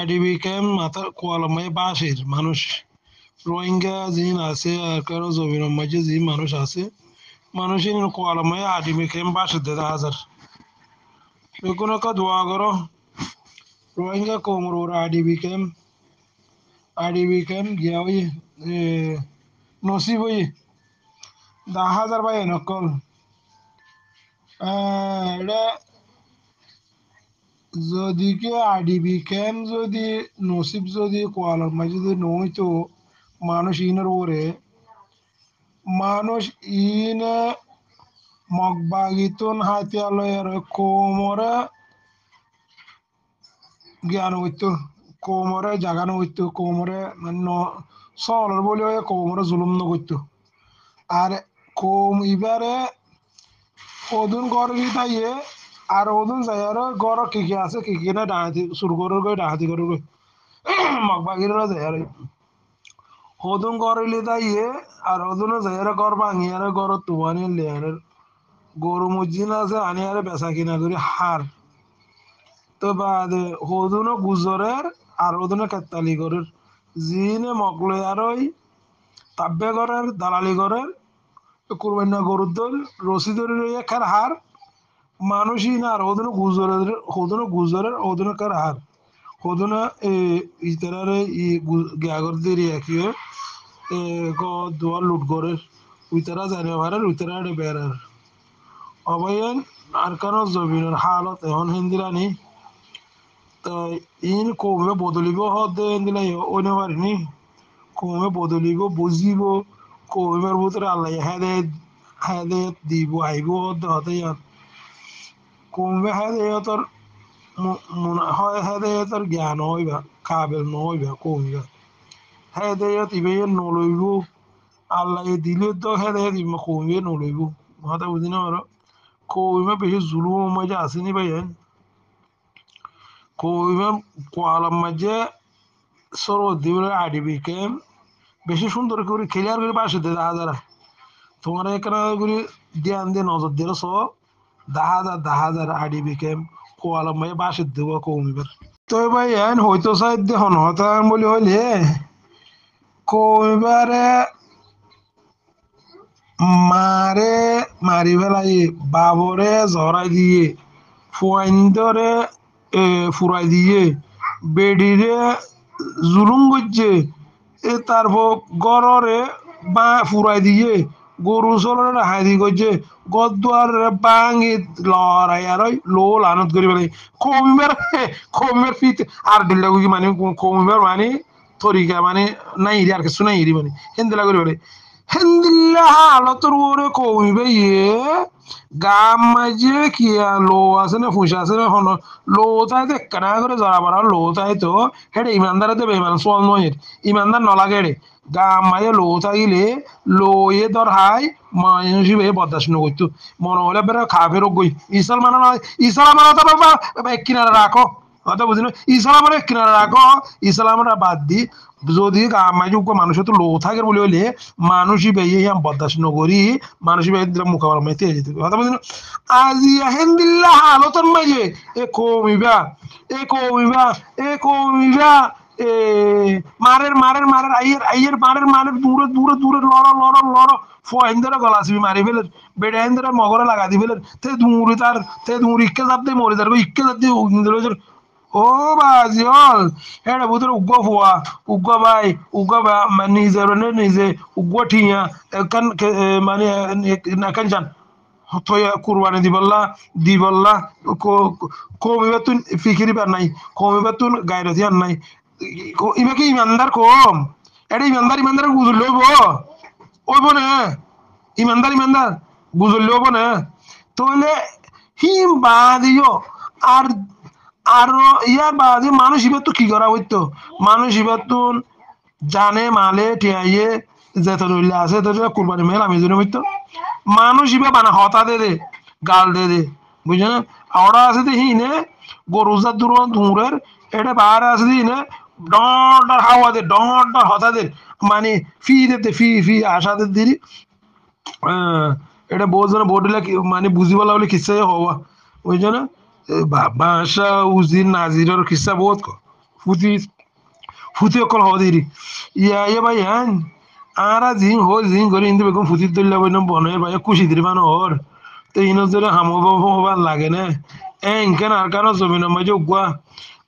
আইডিবিকেম মাথার কোয়ালম্বায় বাঁশের মানুষ রোহিঙ্গা যিনি আছে আর কারো জমির মাঝে যে মানুষ আছে মানুষের কোয়ালম্বায় আইডিবিকেম বাঁশের দেদা হাজার কোনো কা দোয়া করো রোহিঙ্গা কোমর ওর আইডিবিকেম আইডিবিকেম গিয়া ওই নসিব ওই দা হাজার বাই নকল এটা যদি কেউ আইডিবি ক্যাম যদি নসিব যদি কোয়ালার মাঝে যদি নইতো মানুষ ইনের ওরে মানুষ ইন মগবাগিতন হাতিয়ালয়ের কোমরে জ্ঞান হইতো কোমরে জাগানো হইতো কোমরে মানে সলর বলে কোমরে জুলুম ন করতো আর কোম ইবারে অদুন তাই আর ওজন যাই আর গড় কি কি আছে কি কি না ডাহাতি সুর গরুর গই ডাহাতি গরুর গই মগবাগির যাই আর হদুন গড়িলে তাই ইয়ে আর ওজন যাই আর গড় ভাঙি আর গড় তুয়ানি লে আর গরু মজিন আছে আনি আর বেচা কিনা করি হার তো বাদ হদুন গুজরের আর ওদনে কাত্তালি গরুর জিনে মগলে আর ওই তাব্বে গরের দালালি গরের কুরবান্না গরুর দল রসিদুরের খার হাড় maanushiinaar hoduna hoduna guuzarar hoduna kar ahar hoduna itarare gaagordiriyakiyo go duwa lutgorer uitara zaniobarar uitarare beerar obayen arkano zobinar xaalod ehon hindilani in kome bodolibo hodde hindilayo onewarini kome bodolibo bozibo kome marbutre allayahadeed hadeed diibo haybo hodde hodayan কমবে হাদায়াতর মনে হয় হাদায়াতর জ্ঞান হইবা কাবেল নইবা কমবে হাদায়াত ইবে নলইব আল্লাহ দিলে তো হাদায়াত ইমা কমবে নলইব মাথা বুঝি না ওরা কমবে বেশি জুলুম মাঝে আসেনি ভাই কমবে কোয়ালাম মাঝে সরোদ্দি বলে আডিবিকে বেশি সুন্দর করে ক্লিয়ার করে পাশে দেয় হাজারা তোমার এখানে করে ধ্যান দিয়ে নজর দিলে সব দা হাজার আডি বিকেম কোয়ালামাই বাসের দেবো কৌমিবার তো ভাই এন হয়তো সাইড দে হন হতান বলি হইলে কৌমিবারে মারে মারি ফেলাই বাবরে জড়াই দিয়ে ফুয়াইন্দরে ফুরাই দিয়ে বেডিরে জুলুম করছে এ তারপর গড়রে বা ফুরাই দিয়ে গরু চলনে না হাই কই যে গদুয়ার বাঙি লড়াই আর ওই লো লানত করি বলে কমিবার কমিবার ফিত আর দিল্লা মানে কমিবার মানে তরিকা মানে নাই আর কিছু নাই মানে হিন্দিলা করি বলে hendillaha ala torwore komi be ye gamma je ki lo asene fusha asene hono lo tay de kana gore zara bara lo tay to hede imandar de be iman swal no yet imandar no lagere gamma ye lo tayle lo ye dor hay ma yunji be bodash no goitu mono hole bere kafir goi isal mana isal mana ta baba be kinara rakho কথা বুঝিনি ইসলামের কিনারা রাখো ইসলামরা বাদ দি যদি মাইজুক মানুষের তো লোক থাকে বলে হলে মানুষই বেয়ে হ্যাঁ বদাস নগরি মানুষই বেয়ে দিলাম মোকাবেলা মাইতে যেতে কথা বলছি আজি আহেন দিল্লা হালতন মাইজে এ কমিবা এ কমিবা এ কমিবা এ মারের মারের মারের আইয়ের আইয়ের মারের মারের দূরে দূরে দূরে লড়ো লড়ো লড়ো ফয়েন্দ্রে গলা সিবি মারি ফেলের বেড়ে মগরে লাগা দি ফেলের তে দূরে তার তে দূর ইক্কে চাপ দিয়ে মরে তার ইক্কে চাপ দিয়ে obaziol ere butoro ugovuwa ugobai ugoba manize ronenize ugotinya kan mani na kanjan toya kurwane diballa diballa ko ko mi betun fikiri ban nay ko mi betun gairo tian nay ko ime ki imandar ko ere imandar imandar gudul lobo o bone imandar imandar gudul lobo ne tole him badiyo ar আর বা বাদে মানুষ ইবার তো কি করা হইতো মানুষ ইবার তো জানে মালে টিয়াইয়ে যেত রইলে আছে কুরবানি মেল আমি জন্য হইতো মানুষ ইবে মানে হতা দে দে গাল দে দে বুঝলে না ওরা আছে তো হিনে গরুজার দূর ধুঁড়ের এটা বাইরে আছে হিনে ডর হাওয়া দে ডর হতা দে মানে ফি দেতে ফি ফি আশা দে দিলি এটা বহুত জন বোর্ড মানে বলা বলে কিসে হওয়া বুঝলে না baabaanshaa uu sii naasiroro kisab wadko futiyo kol hoodiri yaayaba yaan aara ziin hoo ziin gori indiba gom futi dolla wa nam bono yaba ya kushi diriban oor te ino zira hamo ba ba ba lagene en ken arkano zobi no majo gwa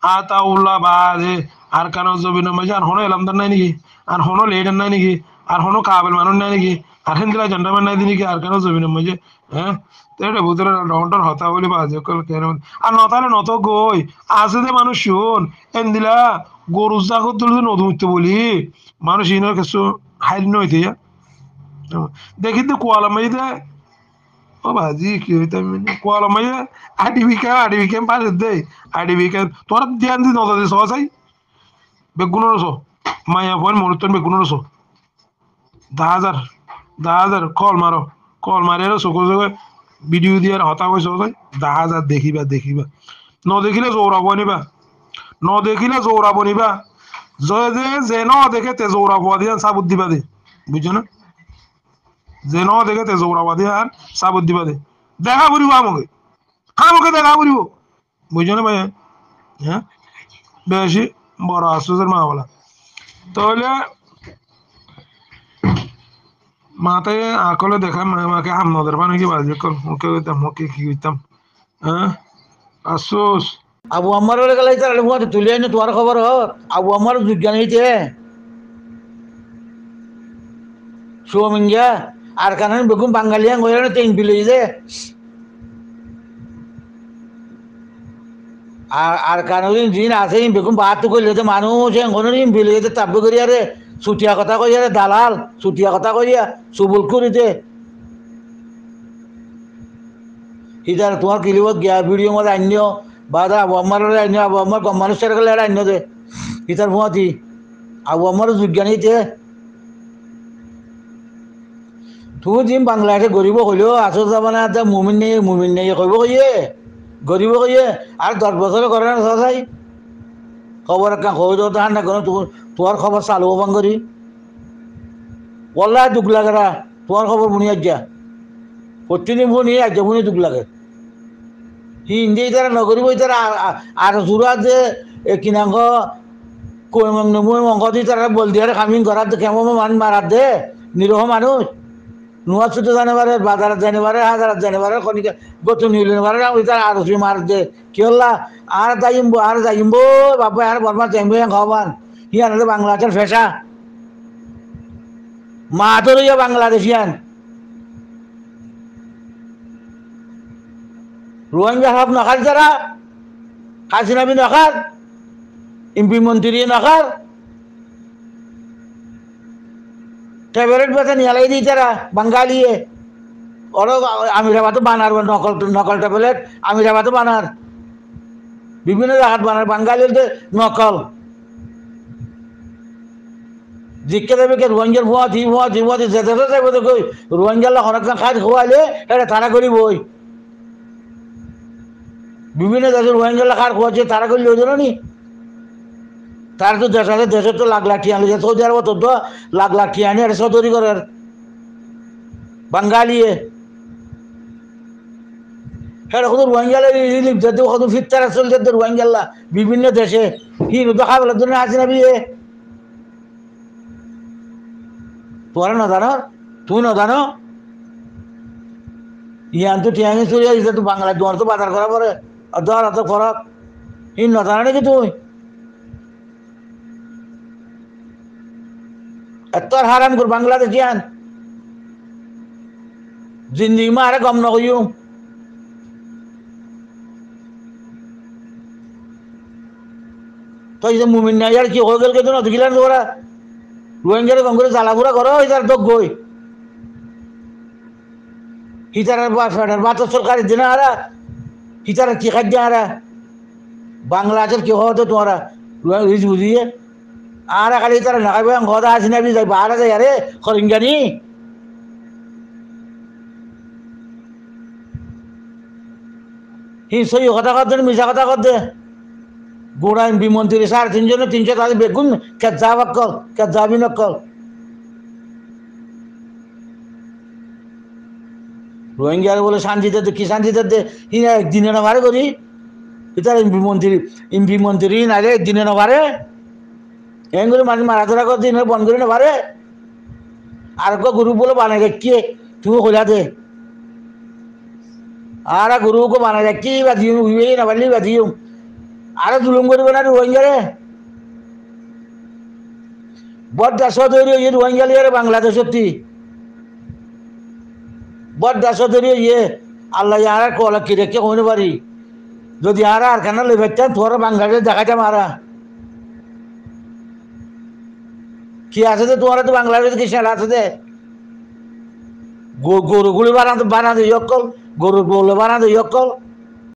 ata ula baade arkano zobi no majo ar hono yalam dan nani ki ar hono leedan nani ki ar hono kaabal manon nani ki আখেন্দ্রা জন্ডামান নাই দিনি কি আর কেন জমিন মজে হ্যাঁ তেরে বুতরে rounder হতা বলে বাজে কল কেন আর নতালে নত গই আছে দে মানুষ শুন এন্দিলা গরু জাগ তুলতে উঠতে বলি মানুষ ইনার কিছু হাইল নইতে দেখি তো কোয়ালা দে ও বাজি কি হইতে আমি কোয়ালা মাইদে আডি উইকেন আডি উইকেন পারে দে আডি উইকেন তোরা ধ্যান দি নতা দে সহসাই বেগুনোর সো মায়া ফোন মরতন বেগুনোর সো দা হাজার দহ হাজার কল মাৰ কল মাৰি আৰু চকু চকুৱে ভিডিঅ' দি আৰু হতা কৈছ তই দহ হাজাৰ দেখিবা দেখিবা নদেখিলে জৌৰাব নিবা নদেখিলে জৌৰাব নিবা জয় যে যে ন দেখে তে জৌৰাব দিয়া চাবুত দিবা দে বুজিছ না যে ন দেখে তে জৌৰাব দিয়া চাবুত দিবা দে দেখা ফুৰিব আমাকে আমাকে দেখা ফুৰিব বুজিছ না ভাই হ্যাঁ বেশি বড় আশ্চর্যের মা বলা তাহলে মাথায় আকলে দেখা মাকে আমনদের পানি কি বাজে কল মুখে কইতাম মুখে কি কইতাম হ্যাঁ আফসোস আবু আমার গেলাই তার মুখে তুলে আনি তোমার খবর হর আবু আমার বিজ্ঞান হইতে শুভমিঙ্গা আর কারণ বেগুন বাঙালি গইলে তিন বিলে যে আর আর কারণ দিন আছে বেগুন বাহাত্তর করলে মানুষ এখন বিলে তাব্য করি আরে চুটিয়া কথা কইয়া দালাল চুটিয়া কথা কইয়া চুবুল খুরিতে ইদার তোমার কিলিব গিয়া ভিডিও মধ্যে আন্য বা দা আবু আমার আন্য আবু আমার মানুষের গেলে আন্য দে ইতার ভুয়াতি আবু আমার বিজ্ঞানী তে তুই দিন বাংলাতে গরিব হইলেও আসল জামানা মুমিন নেই মুমিন নেই কইব কইয়ে গরিব কইয়ে আর দশ বছর করে না চাই খবর একটা খবর তো তাহার না তোমার খবর চালু বাং করি বললা দুঃখ লাগে না তোমার খবর শুনি আজ্ঞা প্রতিদিন শুনি আজ্ঞা শুনি দুঃখ লাগে সি ইন্দি তারা নগরিব তারা আর জোড়া যে কিনাঙ্গ নেমু অঙ্গ দি তারা বল দিয়ে কামিং করার কেমন মান মারার দে নিরহ মানুষ নোয়া ছোট জানিবারে বাজারাত জানিবারে হাজারাত জানিবারে খনিকে গতু নিউলিনবারে ওইটা আর রসমি মার দে কি হল্লা আর যাইম্বো আর যাইম্বো বাবা আর বর্মা যাইম্বো হ্যাঁ খাওয়ান হিয়ান বাংলাদেশের ফেসা মা তো রইয়া বাংলাদেশিয়ান রোহিঙ্গা সাপ নখার যারা হাসিনা বি নখার এমপি মন্ত্রী নখার ট্যাবলেট ఫేవరెట్ పర్సన్ দিই তারা బంగాళీయే ওরাও আমিরাবাদও বানার নকল নকল ট্যাবলেট আমিরাবাদও বানার বিভিন্ন জায়গাত বানার বাঙালিদের নকল জিজ্ঞে দেবে কে রোহিঙ্গার ভুয়া থি ভুয়া থি ভুয়া যেতে তো যাবে দেখো রোহিঙ্গার হরক খাজ খোয়ালে এটা তারা করি বই বিভিন্ন দেশের রোহিঙ্গার খাট খোয়াচ্ছে তারা করি ওই জন্য নি তার তো দেশ দেশের তো লাখ লাখ টিয়া লিখে সৌদি আরব তো লাখ লাখ টিয়া নিয়ে আর সৌদি করার বাঙালিয়ে হ্যাঁ কত রোহিঙ্গালে রিলিফ যেতে কত ফিরতারা চলছে রোহিঙ্গাল্লা বিভিন্ন দেশে কি দেখা বেলার জন্য আছে না বিয়ে তোরা না জানো তুই না জানো ইয়ান তো টিয়াঙ্গি চুরি আসি তো বাংলায় তোমার তো বাজার করা পরে আর ধর তো খরচ ই না জানো নাকি তুই এত্তর হারান কর বাংলাদেশিয়ান জিন্দিগি মা আরে গম নকইও তো এই যে মুমিন নাই আর কি হয়ে গেল কেন অতগিলান ওরা রোহিঙ্গার কংগ্রেস জ্বালাপুরা করো এটার তো গই হিতারের ফেডার বা তো সরকারের হিতারের কি খাদ্য হারা বাংলাদেশের কি হতো তোমরা রোহিঙ্গা বুঝিয়ে আর কালি নাকাই বয়ং ঘর আসি না বিজয় বাহারা যায় আরে খরিঙ্গানি হি সই কথা কর মিশা কথা কর দে গোড়া বিমন্ত্রী সার তিনজনে তিনশো তাদের বেগুন কে যা কল কে যাবি না কল রোহিঙ্গার বলে শান্তিতে দে কি শান্তিতে দে হি একদিনে না ভারে করি এটা এমপি মন্ত্রী এমপি মন্ত্রী না রে একদিনে না ভারে এঙ্গুল মানে মারা ধরা করদিনে বন্ধরিনে পারে আরক গুরু বলে বানাইকে কি তুই কইলা দে আর গুরুকে বানাইকে বதியু উইবে না বলি বதியும் আর তুলঙ্গুর বন আর ওংগেরে বড় দাশadería ইয়ে ওংগেরে বাংলাদেশতি বড় দাশadería ইয়ে আল্লাহ ই আরক কলা কি রে কি কইনে bari যদি আর আর কানে লইতে টোরা বাঙ্গালে দেখাটা মারা কি আছে তো তোমার তো বাংলার কি সেরা আছে দে গরুগুলি বানাতে বানাতে ইয়কল গরুর বলে বানাতে ইয়কল